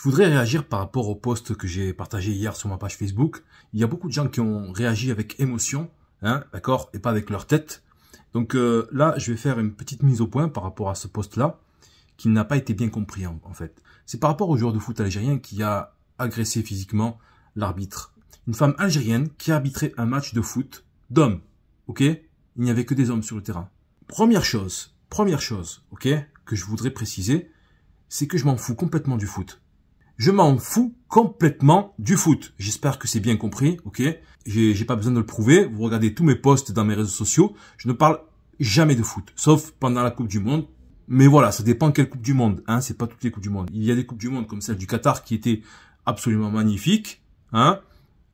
Je voudrais réagir par rapport au post que j'ai partagé hier sur ma page Facebook. Il y a beaucoup de gens qui ont réagi avec émotion, hein, d'accord, et pas avec leur tête. Donc euh, là, je vais faire une petite mise au point par rapport à ce post-là, qui n'a pas été bien compris en, en fait. C'est par rapport au joueur de foot algérien qui a agressé physiquement l'arbitre. Une femme algérienne qui a arbitré un match de foot d'hommes, ok Il n'y avait que des hommes sur le terrain. Première chose, première chose, ok, que je voudrais préciser, c'est que je m'en fous complètement du foot. Je m'en fous complètement du foot. J'espère que c'est bien compris, ok J'ai pas besoin de le prouver. Vous regardez tous mes posts dans mes réseaux sociaux. Je ne parle jamais de foot, sauf pendant la Coupe du Monde. Mais voilà, ça dépend quelle Coupe du Monde. Hein, c'est pas toutes les Coupes du Monde. Il y a des Coupes du Monde comme celle du Qatar qui était absolument magnifique. Hein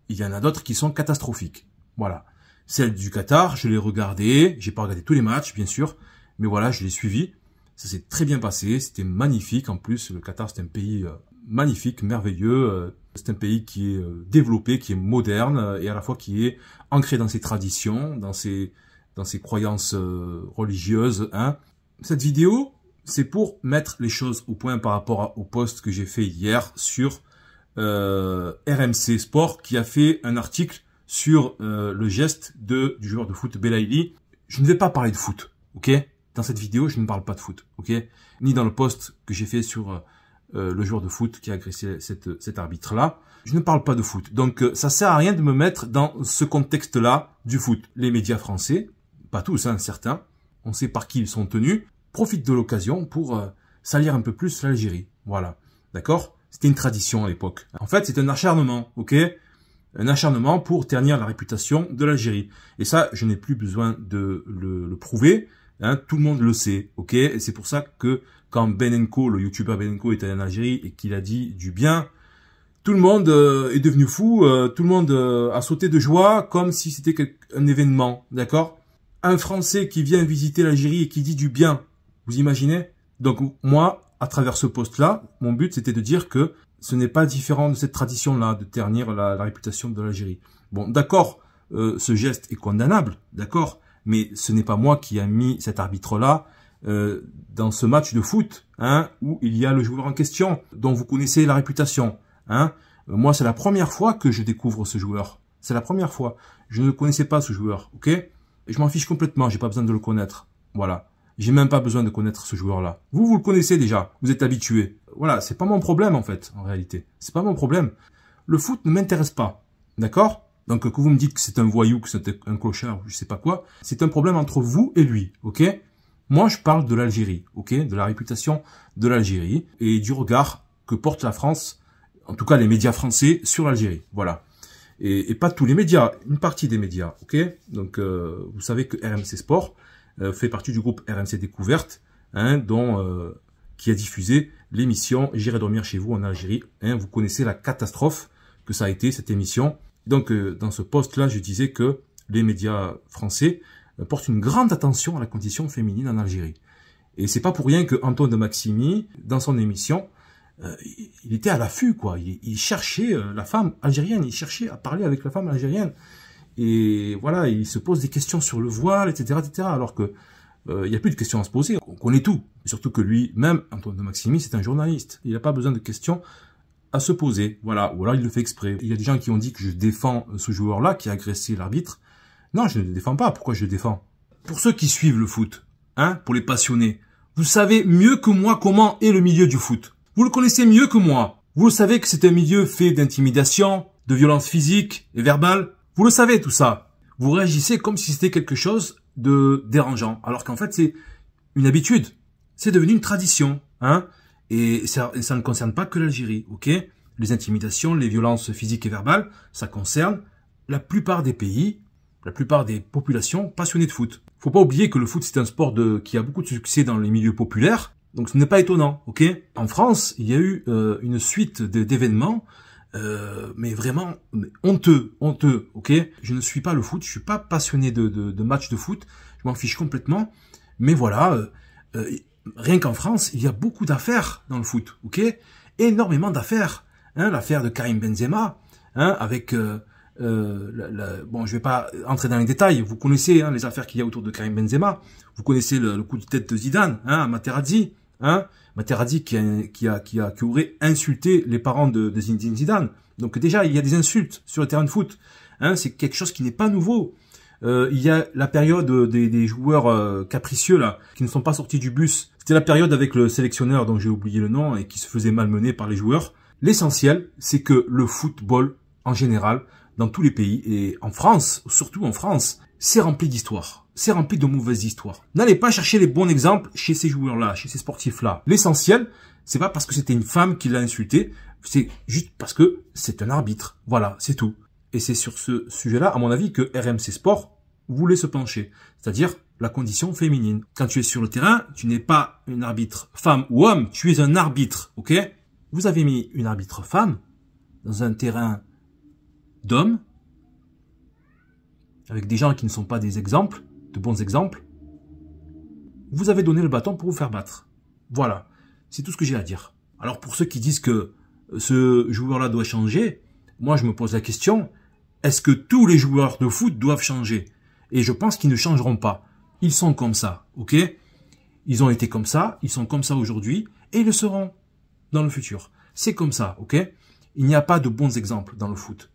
Il y en a d'autres qui sont catastrophiques. Voilà. Celle du Qatar, je l'ai regardée. J'ai pas regardé tous les matchs, bien sûr, mais voilà, je l'ai suivi. Ça s'est très bien passé. C'était magnifique. En plus, le Qatar, c'est un pays euh, magnifique, merveilleux. Euh, c'est un pays qui est euh, développé, qui est moderne euh, et à la fois qui est ancré dans ses traditions, dans ses, dans ses croyances religieuses. Hein. Cette vidéo, c'est pour mettre les choses au point par rapport au post que j'ai fait hier sur RMC Sport qui a fait un article sur le geste de, du joueur de foot Belaïli. Je ne vais pas parler de foot, ok Dans cette vidéo, je ne parle pas de foot, ok Ni dans le post que j'ai fait sur euh, le joueur de foot qui a agressé cet arbitre-là. Je ne parle pas de foot. Donc euh, ça sert à rien de me mettre dans ce contexte-là du foot. Les médias français, pas tous, hein, certains, on sait par qui ils sont tenus, profitent de l'occasion pour euh, salir un peu plus l'Algérie. Voilà. D'accord C'était une tradition à l'époque. En fait, c'est un acharnement, ok un acharnement pour ternir la réputation de l'Algérie. Et ça, je n'ai plus besoin de le, prouver. Hein, tout le monde le sait, ok Et c'est pour ça que quand Benenko, le youtubeur Benenko allé en Algérie et qu'il a dit du bien, tout le monde euh, est devenu fou, euh, tout le monde euh, a sauté de joie comme si c'était un événement, d'accord Un Français qui vient visiter l'Algérie et qui dit du bien, vous imaginez Donc moi, à travers ce poste-là, mon but c'était de dire que ce n'est pas différent de cette tradition-là de ternir la, la réputation de l'Algérie. Bon, d'accord, ce geste est condamnable, d'accord, mais ce n'est pas moi qui a mis cet arbitre-là, euh, dans ce match de foot hein, où il y a le joueur en question dont vous connaissez la réputation. Hein. Euh, moi, c'est la première fois que je découvre ce joueur. C'est la première fois. Je ne connaissais pas ce joueur, ok je m'en fiche complètement, j'ai pas besoin de le connaître. Voilà. J'ai même pas besoin de connaître ce joueur-là. Vous, vous le connaissez déjà, vous êtes habitué. Voilà, c'est pas mon problème en fait, en réalité. C'est pas mon problème. Le foot ne m'intéresse pas. D'accord donc que vous me dites que c'est un voyou, que c'est un clochard, je sais pas quoi, c'est un problème entre vous et lui, ok moi, je parle de l'Algérie, ok, de la réputation de l'Algérie et du regard que porte la France, en tout cas les médias français, sur l'Algérie. Voilà. Et, pas tous les médias, une partie des médias, ok. Donc, euh, vous savez que RMC Sport euh, fait partie du groupe RMC Découverte, hein, dont euh, qui a diffusé l'émission J'irai dormir chez vous en Algérie. Hein, vous connaissez la catastrophe que ça a été cette émission. Donc, euh, dans ce poste-là, je disais que les médias français euh, porte une grande attention à la condition féminine en Algérie. Et c'est pas pour rien que Antoine de Maximi, dans son émission, euh, il était à l'affût, quoi. Il, cherchait euh, la femme algérienne, il cherchait à parler avec la femme algérienne. Et voilà, il se pose des questions sur le voile, etc., etc. Alors que il n'y a plus de questions à se poser. On connaît tout. Surtout que lui-même, Antoine de Maximi, c'est un journaliste. Il n'a pas besoin de questions à se poser. Voilà. Ou alors il le fait exprès. Il y a des gens qui ont dit que je défends ce joueur-là qui a agressé l'arbitre. Non, je ne le défends pas. Pourquoi je le défends Pour ceux qui suivent le foot, hein, pour les passionnés, vous savez mieux que moi comment est le milieu du foot. Vous le connaissez mieux que moi. Vous le savez que c'est un milieu fait d'intimidation, de violence physique et verbale. Vous le savez tout ça. Vous réagissez comme si c'était quelque chose de dérangeant, alors qu'en fait c'est une habitude. C'est devenu une tradition, hein. Et ça, ne concerne pas que l'Algérie, ok Les intimidations, les violences physiques et verbales, ça concerne la plupart des pays la plupart des populations passionnées de foot. Faut pas oublier que le foot c'est un sport de, qui a beaucoup de succès dans les milieux populaires, donc ce n'est pas étonnant, ok En France, il y a eu euh, une suite d'événements, euh, mais vraiment honteux, honteux, ok Je ne suis pas le foot, je suis pas passionné de, de, de matchs de foot, je m'en fiche complètement, mais voilà, euh, rien qu'en France, il y a beaucoup d'affaires dans le foot, ok Énormément d'affaires, hein L'affaire de Karim Benzema, hein, avec euh, bon, je vais pas entrer dans les détails. Vous connaissez hein, les affaires qu'il y a autour de Karim Benzema. Vous connaissez le, coup de tête de Zidane, hein, Materazzi, hein, Materazzi qui a, qui a, qui a, qui aurait insulté les parents de, de Zidane. Donc déjà, il y a des insultes sur le terrain de foot. Hein, c'est quelque chose qui n'est pas nouveau. Euh, il y a la période des, joueurs euh, capricieux là, qui ne sont pas sortis du bus. C'était la période avec le sélectionneur dont j'ai oublié le nom et qui se faisait malmener par les joueurs. L'essentiel, c'est que le football en général dans tous les pays. Et en France, surtout en France, c'est rempli d'histoires. C'est rempli de mauvaises histoires. N'allez pas chercher les bons exemples chez ces joueurs-là, chez ces sportifs-là. L'essentiel, c'est pas parce que c'était une femme qui l'a insulté, c'est juste parce que c'est un arbitre. Voilà, c'est tout. Et c'est sur ce sujet-là, à mon avis, que RMC Sport voulait se pencher. C'est-à-dire la condition féminine. Quand tu es sur le terrain, tu n'es pas une arbitre femme ou homme, tu es un arbitre, ok Vous avez mis une arbitre femme dans un terrain d'hommes, avec des gens qui ne sont pas des exemples, de bons exemples, vous avez donné le bâton pour vous faire battre. Voilà, c'est tout ce que j'ai à dire. Alors pour ceux qui disent que euh, ce joueur-là doit changer, moi je me pose la question, est-ce que tous les joueurs de foot doivent changer Et je pense qu'ils ne changeront pas. Ils sont comme ça, ok Ils ont été comme ça, ils sont comme ça aujourd'hui, et ils le seront dans le futur. C'est comme ça, ok Il n'y a pas de bons exemples dans le foot.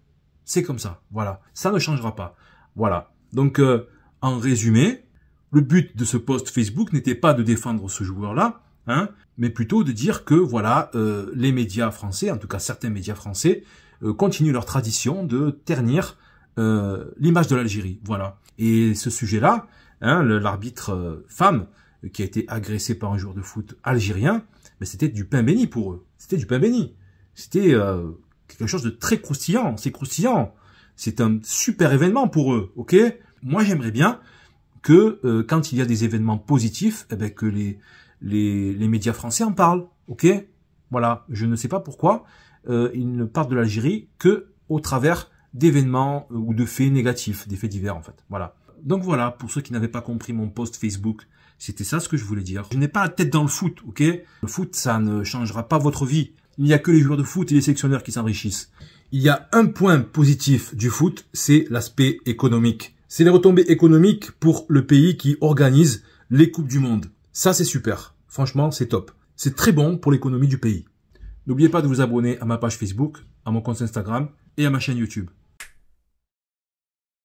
C'est comme ça. Voilà. Ça ne changera pas. Voilà. Donc, euh, en résumé, le but de ce post Facebook n'était pas de défendre ce joueur-là, hein, mais plutôt de dire que voilà, euh, les médias français, en tout cas certains médias français, euh, continuent leur tradition de ternir l'image de l'Algérie. Voilà. Et ce sujet-là, hein, l'arbitre femme qui a été agressée par un joueur de foot algérien, mais ben, c'était du pain béni pour eux. C'était du pain béni. C'était quelque chose de très croustillant. C'est croustillant. C'est un super événement pour eux, ok Moi, j'aimerais bien que euh, quand il y a des événements positifs, eh ben, que les, les, les, médias français en parlent, ok Voilà, je ne sais pas pourquoi euh, ils ne parlent de l'Algérie que au travers d'événements euh, ou de faits négatifs, des faits divers en fait. Voilà. Donc voilà, pour ceux qui n'avaient pas compris mon post Facebook, c'était ça ce que je voulais dire. Je n'ai pas la tête dans le foot, ok Le foot, ça ne changera pas votre vie il n'y a que les joueurs de foot et les sélectionneurs qui s'enrichissent. Il y a un point positif du foot, c'est l'aspect économique. C'est les retombées économiques pour le pays qui organise les Coupes du Monde. Ça, c'est super. Franchement, c'est top. C'est très bon pour l'économie du pays. N'oubliez pas de vous abonner à ma page Facebook, à mon compte Instagram et à ma chaîne YouTube.